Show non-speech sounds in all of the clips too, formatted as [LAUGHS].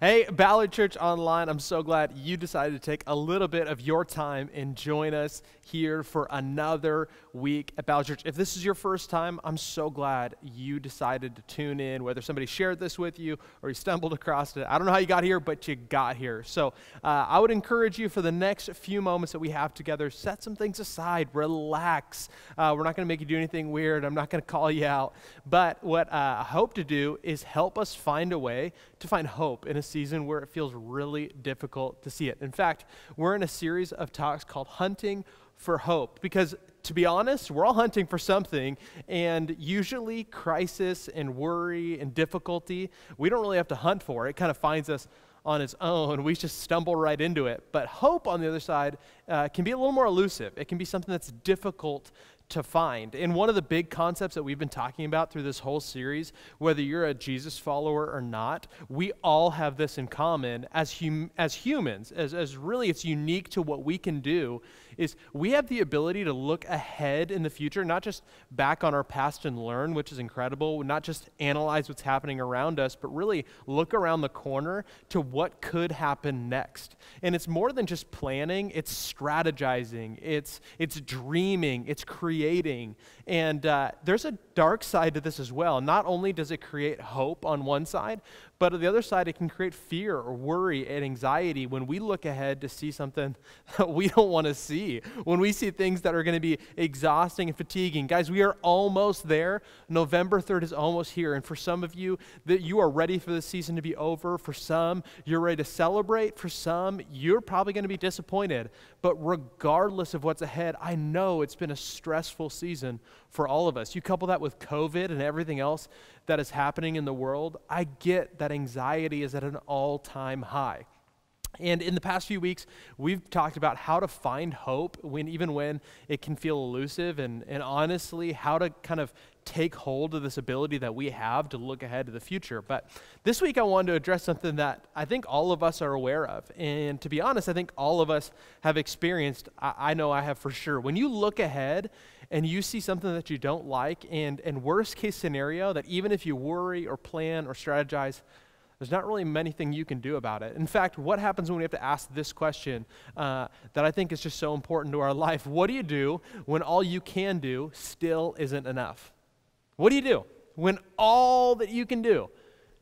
Hey, Ballard Church Online, I'm so glad you decided to take a little bit of your time and join us here for another week at Ballard Church. If this is your first time, I'm so glad you decided to tune in, whether somebody shared this with you or you stumbled across it. I don't know how you got here, but you got here. So uh, I would encourage you for the next few moments that we have together, set some things aside, relax. Uh, we're not going to make you do anything weird, I'm not going to call you out. But what uh, I hope to do is help us find a way to find hope in a season where it feels really difficult to see it. In fact, we're in a series of talks called Hunting for Hope because to be honest, we're all hunting for something, and usually crisis and worry and difficulty, we don't really have to hunt for. It kind of finds us on its own. We just stumble right into it. But hope, on the other side, uh, can be a little more elusive. It can be something that's difficult to find. And one of the big concepts that we've been talking about through this whole series, whether you're a Jesus follower or not, we all have this in common as, hum- as humans, as, as really it's unique to what we can do, is we have the ability to look ahead in the future, not just back on our past and learn, which is incredible, not just analyze what's happening around us, but really look around the corner to what could happen next. And it's more than just planning, it's strategizing, it's, it's dreaming, it's creating. And uh, there's a dark side to this as well. Not only does it create hope on one side, but on the other side, it can create fear or worry and anxiety when we look ahead to see something [LAUGHS] that we don't want to see, when we see things that are going to be exhausting and fatiguing. Guys, we are almost there. November 3rd is almost here. And for some of you, that you are ready for the season to be over. For some, you're ready to celebrate. For some, you're probably going to be disappointed. But regardless of what's ahead, I know it's been a stressful season for all of us. You couple that with COVID and everything else that is happening in the world, I get that anxiety is at an all time high. And in the past few weeks, we've talked about how to find hope when even when it can feel elusive and, and honestly how to kind of take hold of this ability that we have to look ahead to the future. But this week I wanted to address something that I think all of us are aware of. And to be honest, I think all of us have experienced, I, I know I have for sure. When you look ahead and you see something that you don't like, and, and worst case scenario, that even if you worry or plan or strategize, there's not really many things you can do about it. In fact, what happens when we have to ask this question uh, that I think is just so important to our life? What do you do when all you can do still isn't enough? What do you do when all that you can do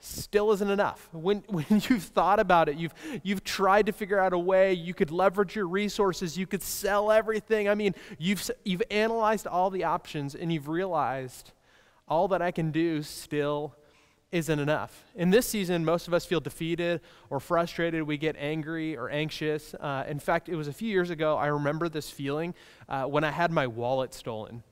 still isn't enough. When, [LAUGHS] when you've thought about it, you've, you've tried to figure out a way you could leverage your resources, you could sell everything. I mean, you've, you've analyzed all the options and you've realized all that I can do still isn't enough. In this season, most of us feel defeated or frustrated. We get angry or anxious. Uh, in fact, it was a few years ago, I remember this feeling uh, when I had my wallet stolen.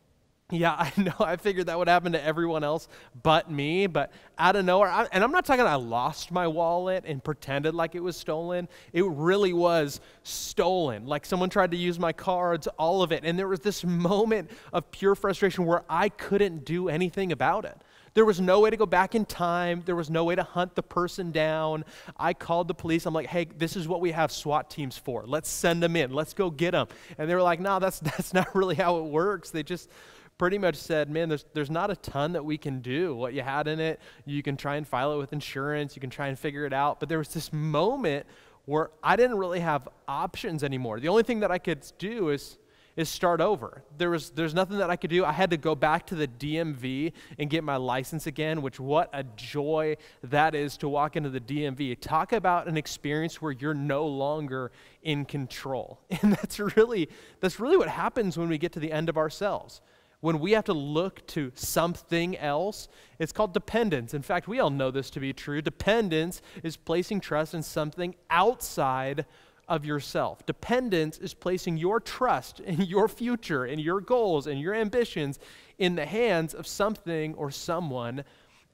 Yeah, [LAUGHS] I know. I figured that would happen to everyone else but me. But out of nowhere, I, and I'm not talking I lost my wallet and pretended like it was stolen. It really was stolen. Like someone tried to use my cards, all of it. And there was this moment of pure frustration where I couldn't do anything about it. There was no way to go back in time. There was no way to hunt the person down. I called the police. I'm like, hey, this is what we have SWAT teams for. Let's send them in. Let's go get them. And they were like, no, that's, [LAUGHS] that's not really how it works. They just pretty much said, man, there's, there's not a ton that we can do. What you had in it, you can try and file it with insurance, you can try and figure it out. But there was this moment where I didn't really have options anymore. The only thing that I could do is is start over. There was there's nothing that I could do. I had to go back to the DMV and get my license again, which what a joy that is to walk into the DMV. Talk about an experience where you're no longer in control. [LAUGHS] And that's really that's really what happens when we get to the end of ourselves when we have to look to something else, it's called dependence. In fact, we all know this to be true. Dependence is placing trust in something outside of yourself. Dependence is placing your trust in [LAUGHS] your future, in your goals, and your ambitions in the hands of something or someone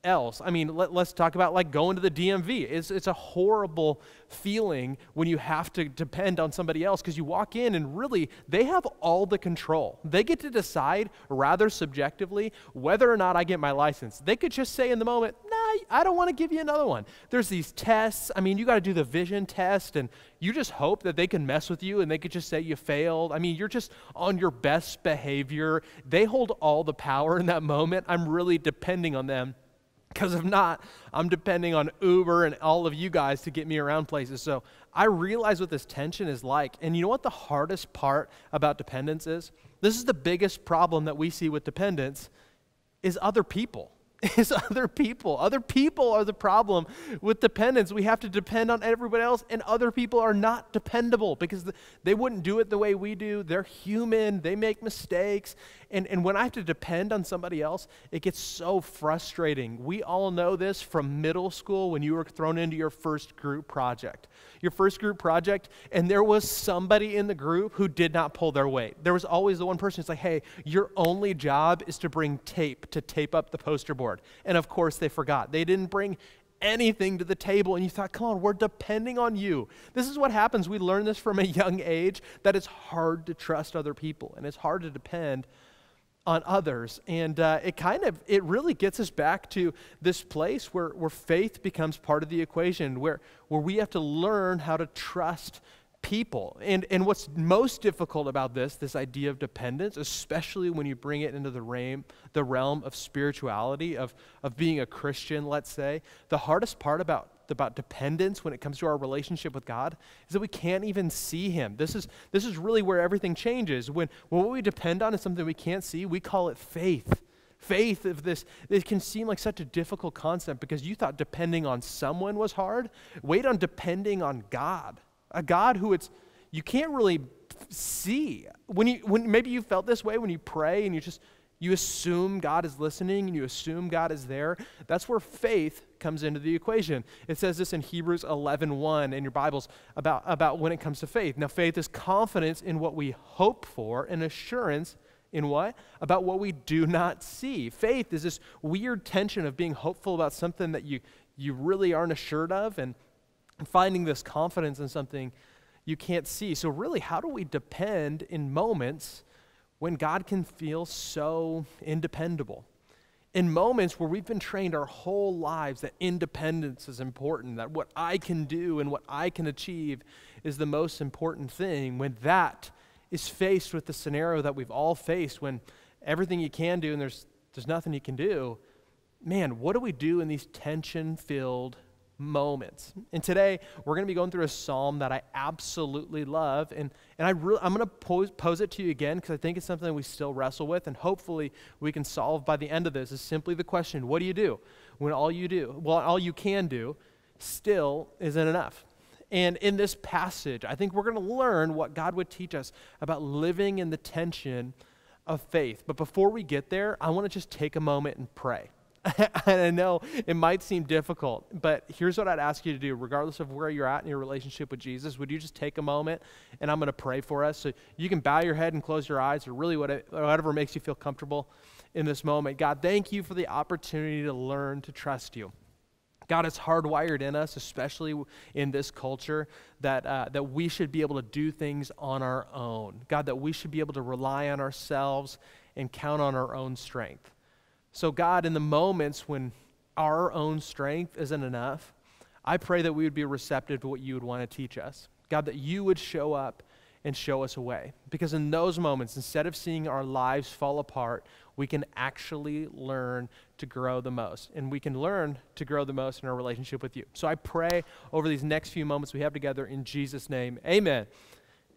else. I mean, let, us talk about like going to the DMV. It's, it's a horrible feeling when you have to depend on somebody else because you walk in and really they have all the control. They get to decide rather subjectively whether or not I get my license. They could just say in the moment, nah, I don't want to give you another one. There's these tests. I mean, you got to do the vision test and you just hope that they can mess with you and they could just say you failed. I mean, you're just on your best behavior. They hold all the power in that moment. I'm really depending on them because if not, I'm depending on Uber and all of you guys to get me around places. So I realize what this tension is like. And you know what the hardest part about dependence is? This is the biggest problem that we see with dependence is other people. [LAUGHS] is other people. Other people are the problem with dependence. We have to depend on everybody else, and other people are not dependable because they wouldn't do it the way we do. They're human, they make mistakes. And, and when I have to depend on somebody else, it gets so frustrating. We all know this from middle school when you were thrown into your first group project. Your first group project, and there was somebody in the group who did not pull their weight. There was always the one person who's like, hey, your only job is to bring tape to tape up the poster board. Lord. And of course, they forgot. They didn't bring anything to the table. And you thought, come on, we're depending on you. This is what happens. We learn this from a [LAUGHS] young age that it's hard to trust other people and it's hard to depend on others and uh, it kind of it really gets us back to this place where, where faith becomes part of the equation where where we have to learn how to trust people. And, and what's most difficult about this, this idea of dependence, especially when you bring it into the realm, the realm of spirituality, of, of being a Christian, let's say, the hardest part about, about dependence when it comes to our relationship with God is that we can't even see Him. This is, this is really where everything changes. When, when what we depend on is something we can't see, we call it faith faith of this it can seem like such a difficult concept because you thought depending on someone was hard wait on depending on god a God who it's you can't really see. When you when maybe you felt this way when you pray and you just you assume God is listening and you assume God is there. That's where faith comes into the equation. It says this in Hebrews 11 1 in your Bibles about about when it comes to faith. Now faith is confidence in what we hope for and assurance in what? About what we do not see. Faith is this weird tension of being hopeful about something that you you really aren't assured of and finding this confidence in something you can't see. So, really, how do we depend in moments when God can feel so independable? In moments where we've been trained our whole lives that independence is important, that what I can do and what I can achieve is the most important thing, when that is faced with the scenario that we've all faced, when everything you can do and there's, there's nothing you can do, man, what do we do in these tension filled moment. And today, we're going to be going through a psalm that I absolutely love. And, and I really, I'm going to pose, pose it to you again because I think it's something that we still wrestle with. And hopefully, we can solve by the end of this is simply the question what do you do when all you do, well, all you can do still isn't enough? And in this passage, I think we're going to learn what God would teach us about living in the tension of faith. But before we get there, I want to just take a moment and pray and [LAUGHS] I know it might seem difficult, but here's what I'd ask you to do, regardless of where you're at in your relationship with Jesus. Would you just take a moment and I'm going to pray for us? So you can bow your head and close your eyes, or really whatever makes you feel comfortable in this moment. God, thank you for the opportunity to learn to trust you. God, it's hardwired in us, especially in this culture, that, uh, that we should be able to do things on our own. God, that we should be able to rely on ourselves and count on our own strength. So, God, in the moments when our own strength isn't enough, I pray that we would be receptive to what you would want to teach us. God, that you would show up and show us a way. Because in those moments, instead of seeing our lives fall apart, we can actually learn to grow the most. And we can learn to grow the most in our relationship with you. So I pray over these next few moments we have together in Jesus' name. Amen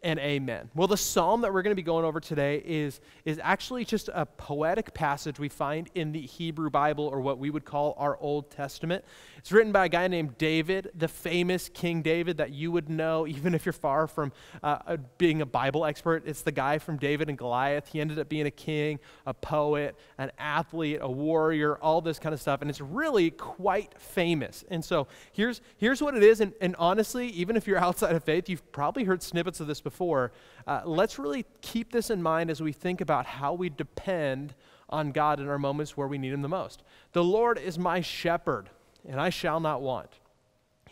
and amen. Well, the psalm that we're going to be going over today is, is actually just a poetic passage we find in the Hebrew Bible, or what we would call our Old Testament. It's written by a guy named David, the famous King David that you would know, [LAUGHS] even if you're far from uh, uh, being a Bible expert. It's the guy from David and Goliath. He ended up being a king, a poet, an athlete, a warrior, all this kind of stuff. And it's really quite famous. And so here's, here's what it is. And, and honestly, even if you're [LAUGHS] outside of faith, you've probably heard snippets of this before before, uh, let's really keep this in mind as we think about how we depend on God in our moments where we need Him the most. The Lord is my shepherd, and I shall not want.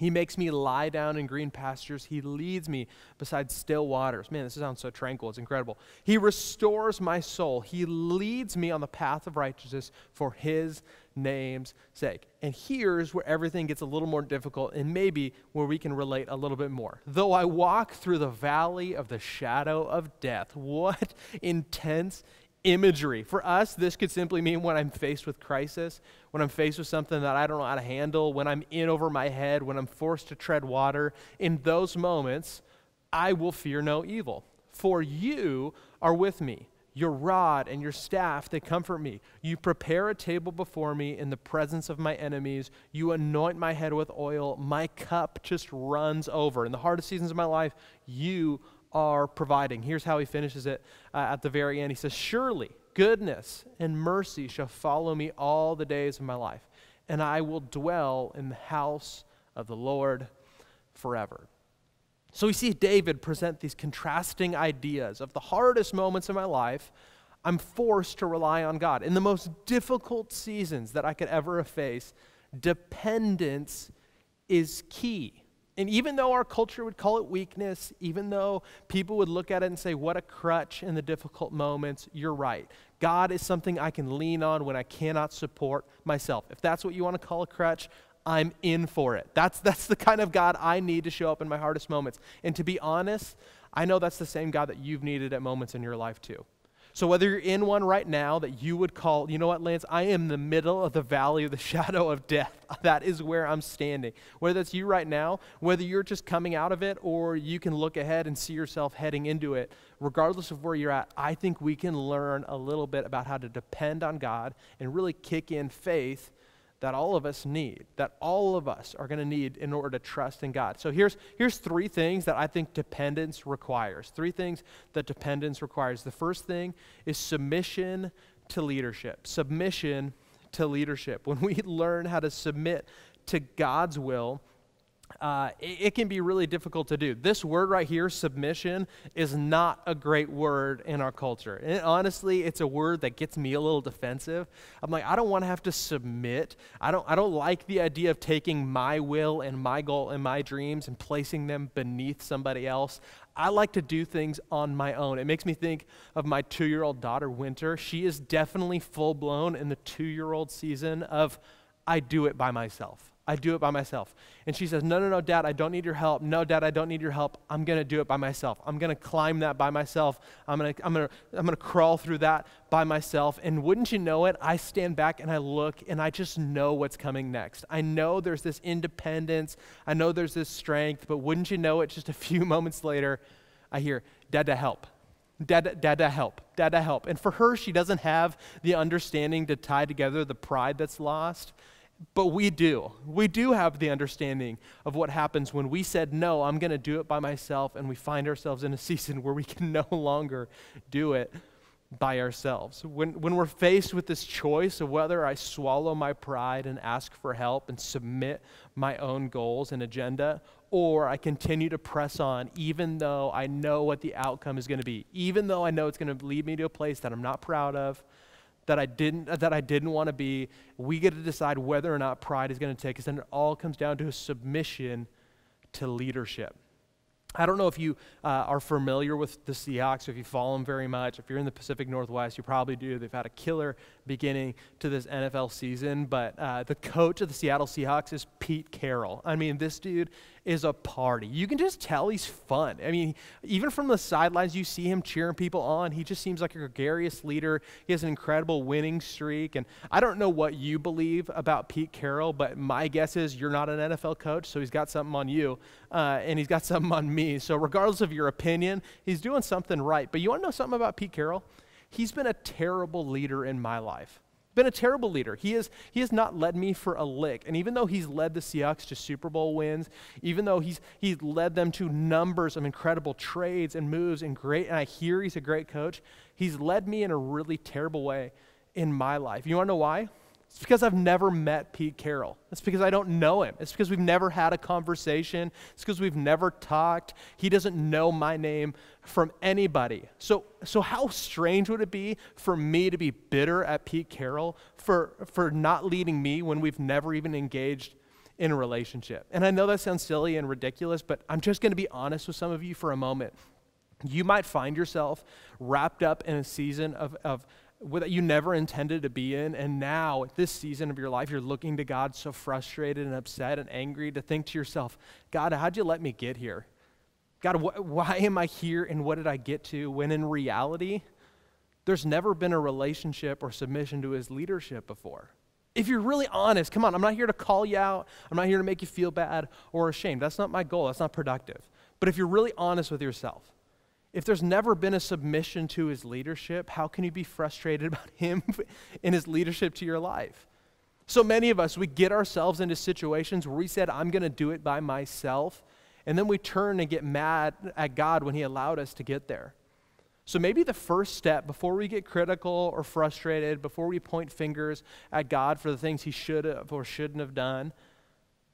He makes me lie down in green pastures. He leads me beside still waters. Man, this sounds so tranquil. It's incredible. He restores my soul. He leads me on the path of righteousness for his name's sake. And here's where everything gets a little more difficult and maybe where we can relate a little bit more. Though I walk through the valley of the shadow of death, [LAUGHS] what intense imagery. For us, this could simply mean when I'm faced with crisis, when I'm faced with something that I don't know how to handle, when I'm in over my head, when I'm forced to tread water. In those moments, I will fear no evil, for you are with me. Your rod and your staff, they comfort me. You prepare a table before me in the presence of my enemies. You anoint my head with oil. My cup just runs over. In the hardest seasons of my life, you are providing. Here's how he finishes it uh, at the very end. He says, Surely goodness and mercy shall follow me all the days of my life, and I will dwell in the house of the Lord forever. So we see David present these contrasting ideas of the hardest moments of my life. I'm forced to rely on God. In the most difficult seasons that I could ever face, dependence is key. And even though our culture would call it weakness, even though people would look at it and say, What a crutch in the difficult moments, you're right. God is something I can lean on when I cannot support myself. If that's what you want to call a crutch, I'm in for it. That's, that's the kind of God I need to show up in my hardest moments. And to be honest, I know that's the same God that you've needed at moments in your life, too. So, whether you're in one right now that you would call, you know what, Lance, I am in the middle of the valley of the [LAUGHS] shadow of death. [LAUGHS] That is where I'm standing. Whether that's you right now, whether you're just coming out of it, or you can look ahead and see yourself heading into it, regardless of where you're at, I think we can learn a little bit about how to depend on God and really kick in faith that all of us need, that all of us are going to need in order to trust in God. So here's, here's three things that I think dependence requires. Three things that dependence requires. The first thing is submission to leadership. Submission to leadership. When we [LAUGHS] learn how to submit to God's will, uh, it, it can be really difficult to do. This word right here, submission, is not a great word in our culture. And honestly, it's a word that gets me a little defensive. I'm like, I don't want to have to submit. I don't, I don't like the idea of taking my will and my goal and my dreams and placing them beneath somebody else. I like to do things on my own. It makes me think of my two year old daughter, Winter. She is definitely full blown in the two year old season of I do it by myself. I do it by myself. And she says, No, no, no, dad, I don't need your help. No, dad, I don't need your help. I'm going to do it by myself. I'm going to climb that by myself. I'm going to I'm going to I'm going to crawl through that by myself. And wouldn't you know it, I stand back and I look and I just know what's coming next. I know there's this independence. I know there's this strength. But wouldn't you know it, just a [LAUGHS] few moments later, I hear, Dad, to help. Dada, dada, help, dada, help. And for her, she doesn't have the understanding to tie together the pride that's lost but we do. We do have the understanding of what happens when we said, No, I'm going to do it by myself, and we find ourselves in a [LAUGHS] season where we can no longer do it by ourselves. When, when we're faced with this choice of whether I swallow my pride and ask for help and submit my own goals and agenda, or I continue to press on even though I know what the outcome is going to be, even though I know it's going to lead me to a place that I'm not proud of, that I didn't uh, that I didn't want to be. We get to decide whether or not pride is going to take us, and it all comes down to submission to leadership. I don't know if you uh, are familiar with the Seahawks, if you follow them very much. If you're in the Pacific Northwest, you probably do. They've had a killer beginning to this NFL season, but uh, the coach of the Seattle Seahawks is Pete Carroll. I mean, this dude is a party. You can just tell he's fun. I mean, even from the sidelines, you see him cheering people on. He just seems like a gregarious leader. He has an incredible winning streak. And I don't know what you believe about Pete Carroll, but my guess is you're not an NFL coach, so he's got something on you, uh, and he's got [LAUGHS] something on me. So, regardless of your opinion, he's doing something right. But you want to know something about Pete Carroll? He's been a terrible leader in my life. Been a terrible leader. He, is, he has not led me for a lick. And even though he's led the Seahawks to Super Bowl wins, even though he's, he's led them to numbers of incredible trades and moves and great, and I hear he's a great coach, he's led me in a really terrible way in my life. You want to know why? It's because I've never met Pete Carroll. It's because I don't know him. It's because we've never had a conversation. It's because we've never talked. He doesn't know my name from anybody. So, so how strange would it be for me to be bitter at Pete Carroll for, for not leading me when we've never even engaged in a relationship? And I know that sounds silly and ridiculous, but I'm just going to be honest with some of you for a moment. You might find yourself wrapped up in a season of, of that you never intended to be in. And now, at this season of your life, you're looking to God so frustrated and upset and angry to think to yourself, God, how'd you let me get here? God, wh- why am I here and what did I get to? When in reality, there's never been a relationship or submission to his leadership before. If you're really honest, come on, I'm not here to call you out. I'm not here to make you feel bad or ashamed. That's not my goal. That's not productive. But if you're really honest with yourself, if there's never been a submission to his leadership, how can you be frustrated [LAUGHS] about him and his leadership to your life? So many of us, we get ourselves into situations where we said, I'm going to do it by myself. And then we turn and get mad at God when He allowed us to get there. So maybe the first step before we get critical or frustrated, before we point fingers at God for the things He should have or shouldn't have done,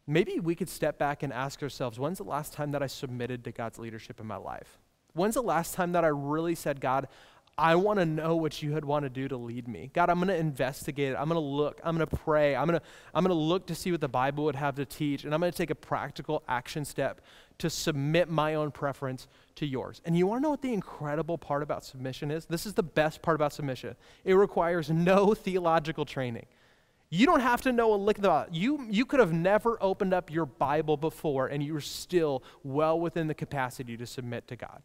maybe we could step back and ask ourselves when's the last time that I submitted to God's leadership in my life? When's the last time that I really said, God, I want to know what you would want to do to lead me. God, I'm going to investigate it. I'm going to look. I'm going to pray. I'm going to, I'm going to look to see what the Bible would have to teach. And I'm going to take a practical action step to submit my own preference to yours. And you want to know what the incredible part about submission is? This is the best part about submission. It requires no theological training. You don't have to know a lick about You, you could have never opened up your Bible before, and you're still well within the capacity to submit to God.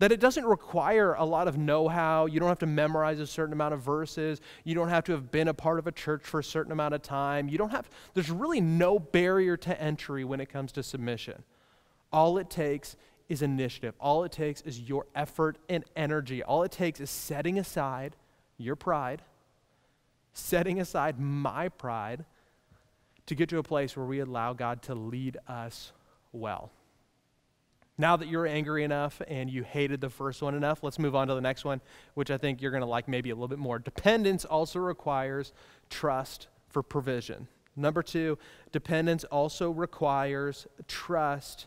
That it doesn't require a lot of know how. You don't have to memorize a certain amount of verses. You don't have to have been a part of a church for a certain amount of time. You don't have, there's really no barrier to entry when it comes to submission. All it takes is initiative. All it takes is your effort and energy. All it takes is setting aside your pride, setting aside my pride, to get to a place where we allow God to lead us well. Now that you're angry enough and you hated the first one enough, let's move on to the next one, which I think you're going to like maybe a little bit more. Dependence also requires trust for provision. Number two, dependence also requires trust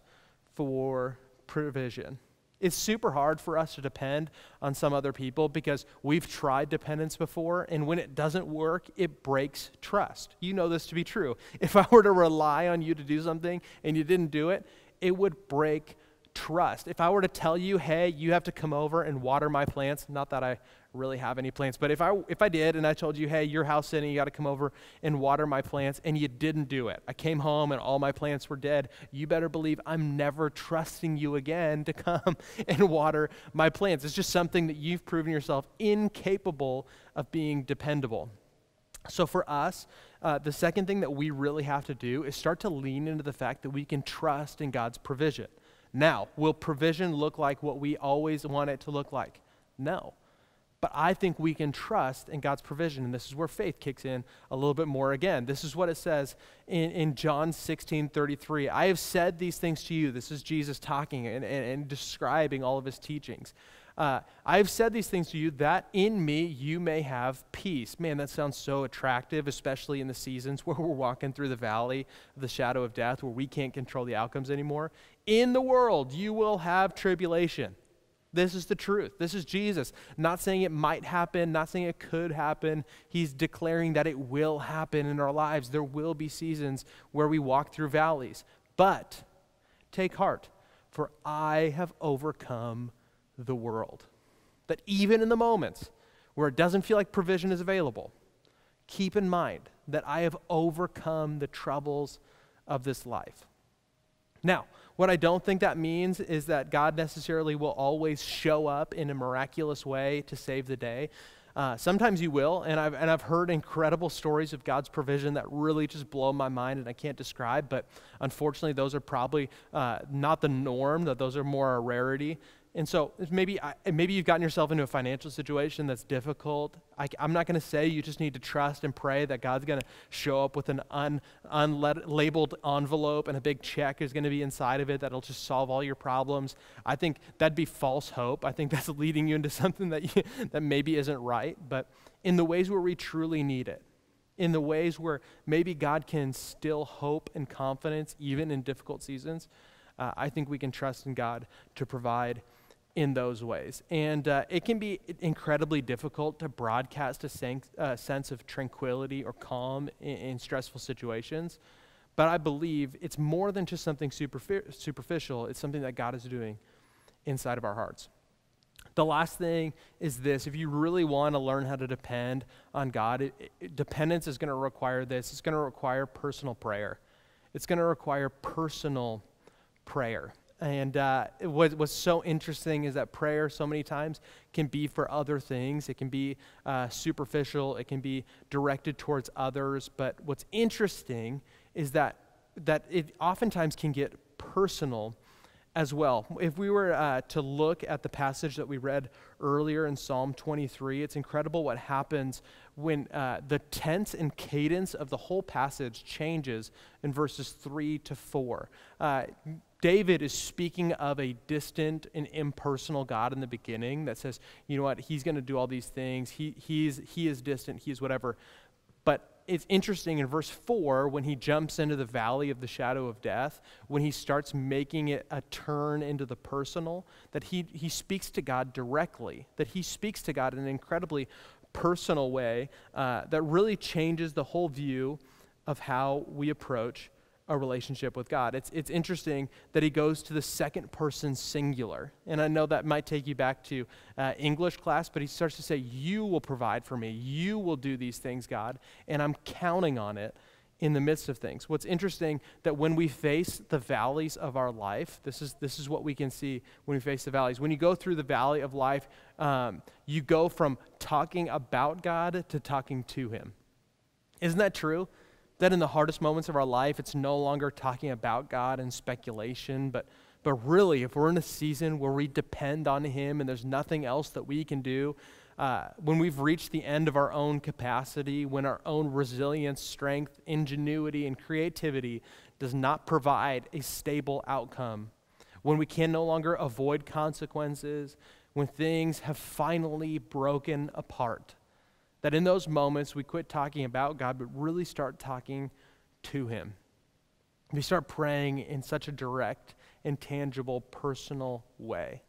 for provision. It's super hard for us to depend on some other people because we've tried dependence before, and when it doesn't work, it breaks trust. You know this to be true. If I were to rely on you to do something and you didn't do it, it would break trust. If I were to tell you, hey, you have to come over and water my plants, not that I really have any plants, but if I, if I did and I told you, hey, your house sitting, you got to come over and water my plants, and you didn't do it, I came home and all my plants were dead, you better believe I'm never trusting you again to [LAUGHS] come and water my plants. It's just something that you've proven yourself incapable of being dependable. So for us, uh, the second thing that we really have to do is start to lean into the fact that we can trust in God's provision. Now, will provision look like what we always want it to look like? No. But I think we can trust in God's provision. And this is where faith kicks in a little bit more again. This is what it says in, in John 16 33. I have said these things to you. This is Jesus talking and, and, and describing all of his teachings uh, I've said these things to you that in me you may have peace. Man, that sounds so attractive, especially in the seasons [LAUGHS] where we're walking through the valley of the shadow of death, where we can't control the outcomes anymore. In the world, you will have tribulation. This is the truth. This is Jesus. Not saying it might happen, not saying it could happen. He's declaring that it will happen in our lives. There will be seasons where we walk through valleys. But take heart, for I have overcome the world. That even in the moments where it doesn't feel like provision is available, keep in mind that I have overcome the troubles of this life. Now, what I don't think that means is that God necessarily will always show up in a miraculous way to save the day. Uh, sometimes you will, and I've, and I've heard incredible stories of God's provision that really just blow my mind and I can't describe, but unfortunately, those are probably uh, not the norm, that those are more a rarity. And so maybe, I, maybe you've gotten yourself into a financial situation that's difficult. I, am not going to say you just need to trust and pray that God's going to show up with an un, unlabeled envelope and a big check is going to be inside of it that'll just solve all your problems. I think that'd be false hope. I think [LAUGHS] that's leading you into something that, you, that maybe isn't right. But in the ways where we truly need it, in the ways where maybe God can still hope and confidence even in difficult seasons, uh, I think we can trust in God to provide in those ways. And uh, it can be incredibly difficult to broadcast a sen- uh, sense of tranquility or calm in, in, stressful situations. But I believe it's more than just something superficial, it's something that God is doing inside of our hearts. The last thing is this if you really want to learn how to depend on God, it, it, dependence is going to require this. It's going to require personal prayer, it's going to require personal prayer. And uh, what, what's so interesting is that prayer, so many times, can be for other things. It can be uh, superficial, it can be directed towards others. But what's interesting is that, that it oftentimes can get personal as well. If we were uh, to look at the passage that we read earlier in Psalm 23, it's incredible what happens when uh, the tense and cadence of the whole passage changes in verses 3 to 4. Uh, David is speaking of a distant and impersonal God in the beginning that says, you know what, he's going to do all these things. He, he's, he is distant, he is whatever. But it's interesting in verse 4 when he jumps into the valley of the shadow of death, when he starts making it a turn into the personal, that he, he speaks to God directly, that he speaks to God in an incredibly personal way uh, that really changes the whole view of how we approach a relationship with God. It's, it's interesting that he goes to the second person singular. And I know that might take you back to uh, English class, but he starts to say, You will provide for me. You will do these things, God. And I'm counting on it in the midst of things. What's interesting that when we face the valleys of our life, this is, this is what we can see when we face the valleys. When you go through the valley of life, um, you go from talking about God to talking to him. Isn't that true? that in the hardest moments of our life, it's no longer talking about God and speculation, but, but really, if we're in a season where we depend on Him and there's nothing else that we can do, uh, when we've reached the end of our own capacity, when our own resilience, strength, ingenuity, and creativity does not provide a stable outcome, when we can no longer avoid consequences, when things have finally broken apart, that in those moments we quit talking about God, but really start talking to Him. We start praying in such a direct and tangible, personal way.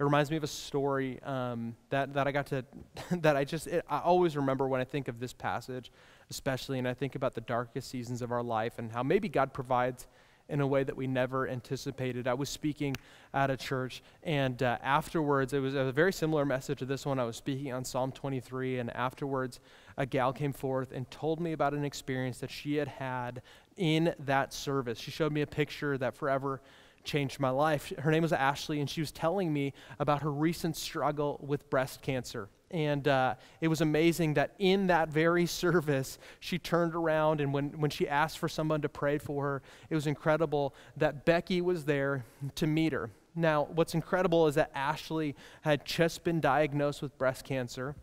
It reminds me of a story um, that, that I got to, [LAUGHS] that I just, it, I always remember when I think of this passage, especially, and I think about the darkest seasons of our life and how maybe God provides in a way that we never anticipated. I was speaking at a church, and uh, afterwards, it was a very similar message to this one. I was speaking on Psalm 23, and afterwards, a gal came forth and told me about an experience that she had had in that service. She showed me a picture that forever changed my life. Her name was Ashley, and she was telling me about her recent struggle with breast cancer. And uh, it was amazing that in that very service, she turned around and when, when she asked for someone to pray for her, it was incredible that Becky was there to meet her. Now, what's incredible is that Ashley had just been diagnosed with breast cancer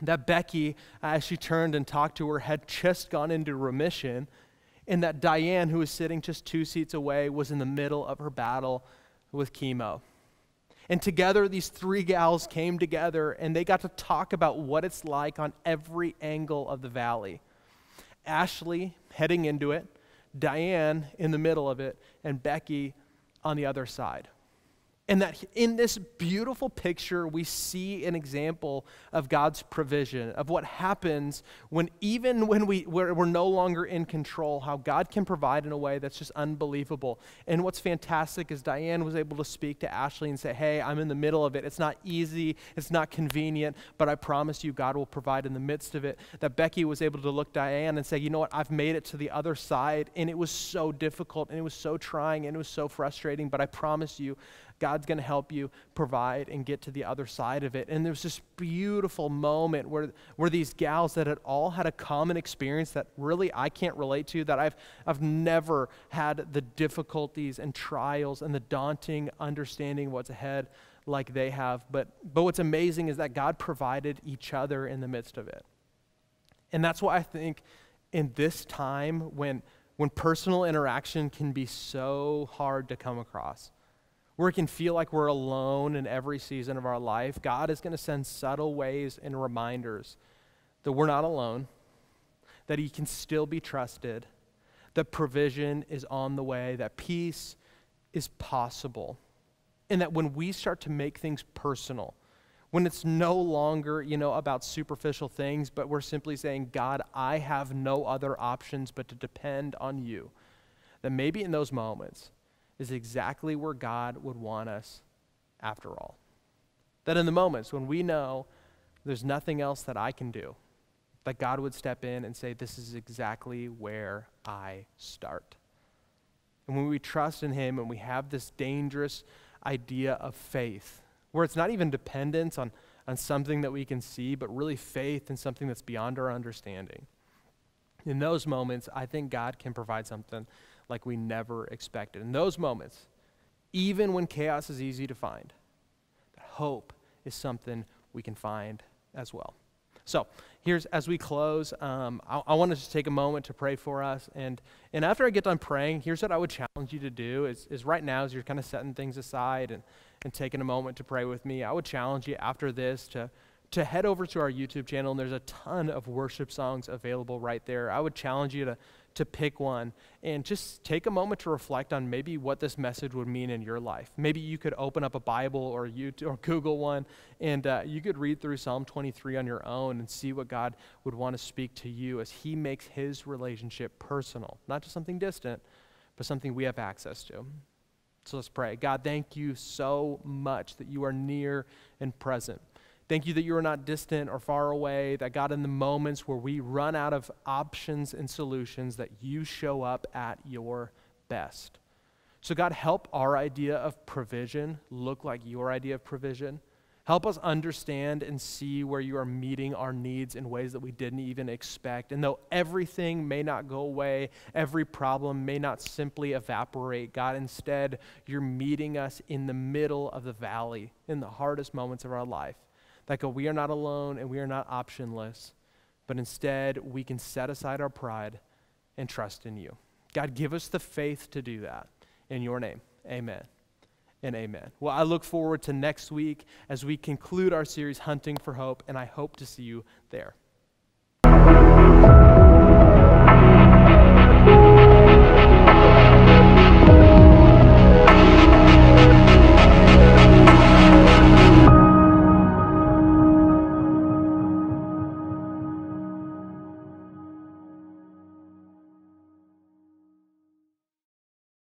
that Becky, as she turned and talked to her, had just gone into remission, and that Diane, who was sitting just two seats away, was in the middle of her battle with chemo. And together, these three gals came together and they got to talk about what it's like on every angle of the valley. Ashley heading into it, Diane in the middle of it, and Becky on the other side. And that in this beautiful picture, we see an example of God's provision, of what happens when, even when we, we're, we're no longer in control, how God can provide in a way that's just unbelievable. And what's fantastic is Diane was able to speak to Ashley and say, Hey, I'm in the middle of it. It's not easy, it's not convenient, but I promise you, God will provide in the midst of it. That Becky was able to look Diane and say, You know what? I've made it to the other side, and it was so difficult, and it was so trying, and it was so frustrating, but I promise you, God God's going to help you provide and get to the other side of it. And there's this beautiful moment where, where these gals that had all had a common experience that really I can't relate to, that I've, I've never had the difficulties and trials and the daunting understanding what's ahead like they have. But, but what's amazing is that God provided each other in the midst of it. And that's why I think in this time when, when personal interaction can be so hard to come across, where it can feel like we're alone in every season of our life, God is going to send subtle ways and reminders that we're not alone, that He can still be trusted, that provision is on the way, that peace is possible. And that when we start to make things personal, when it's no longer, you know, about superficial things, but we're simply saying, God, I have no other options but to depend on you, then maybe in those moments, is exactly where God would want us after all. That in the moments when we know there's nothing else that I can do, that God would step in and say, This is exactly where I start. And when we trust in Him and we have this dangerous idea of faith, where it's not even dependence on, on something that we can see, but really faith in something that's beyond our understanding, in those moments, I think God can provide something like we never expected. In those moments, even when chaos is easy to find, hope is something we can find as well. So, here's as we close, um, I, I want to just take a moment to pray for us. And, and after I get done praying, here's what I would challenge you to do is, is right now, as you're kind of setting things aside and, and taking a moment to pray with me, I would challenge you after this to, to head over to our YouTube channel. And there's a ton of worship songs available right there. I would challenge you to to pick one and just take a moment to reflect on maybe what this message would mean in your life. Maybe you could open up a Bible or YouTube or Google one, and uh, you could read through Psalm 23 on your own and see what God would want to speak to you as He makes His relationship personal, not just something distant, but something we have access to. So let's pray. God, thank you so much that you are near and present. Thank you that you are not distant or far away, that God, in the moments where we run out of options and solutions, that you show up at your best. So, God, help our idea of provision look like your idea of provision. Help us understand and see where you are meeting our needs in ways that we didn't even expect. And though everything may not go away, every problem may not simply evaporate, God, instead, you're meeting us in the middle of the valley, in the hardest moments of our life that go, We are not alone and we are not optionless, but instead we can set aside our pride and trust in you. God, give us the faith to do that. In your name, amen and amen. Well, I look forward to next week as we conclude our series, Hunting for Hope, and I hope to see you there.